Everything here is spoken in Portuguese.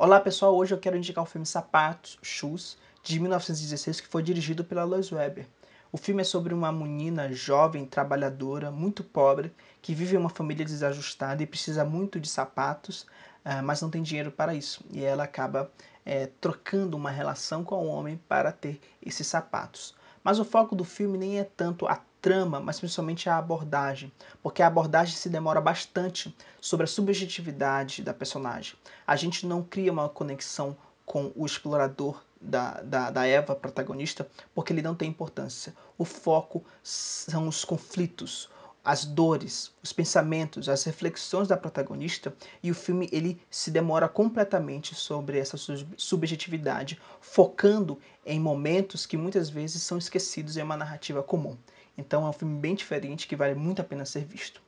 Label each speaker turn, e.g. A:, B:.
A: Olá pessoal, hoje eu quero indicar o filme Sapatos, Shoes, de 1916, que foi dirigido pela Lois Weber. O filme é sobre uma menina jovem, trabalhadora, muito pobre, que vive em uma família desajustada e precisa muito de sapatos, ah, mas não tem dinheiro para isso. E ela acaba é, trocando uma relação com o homem para ter esses sapatos. Mas o foco do filme nem é tanto a trama, mas principalmente a abordagem, porque a abordagem se demora bastante sobre a subjetividade da personagem. A gente não cria uma conexão com o explorador da, da, da Eva, protagonista, porque ele não tem importância. O foco são os conflitos, as dores, os pensamentos, as reflexões da protagonista e o filme ele se demora completamente sobre essa subjetividade, focando em momentos que muitas vezes são esquecidos em uma narrativa comum. Então é um filme bem diferente que vale muito a pena ser visto.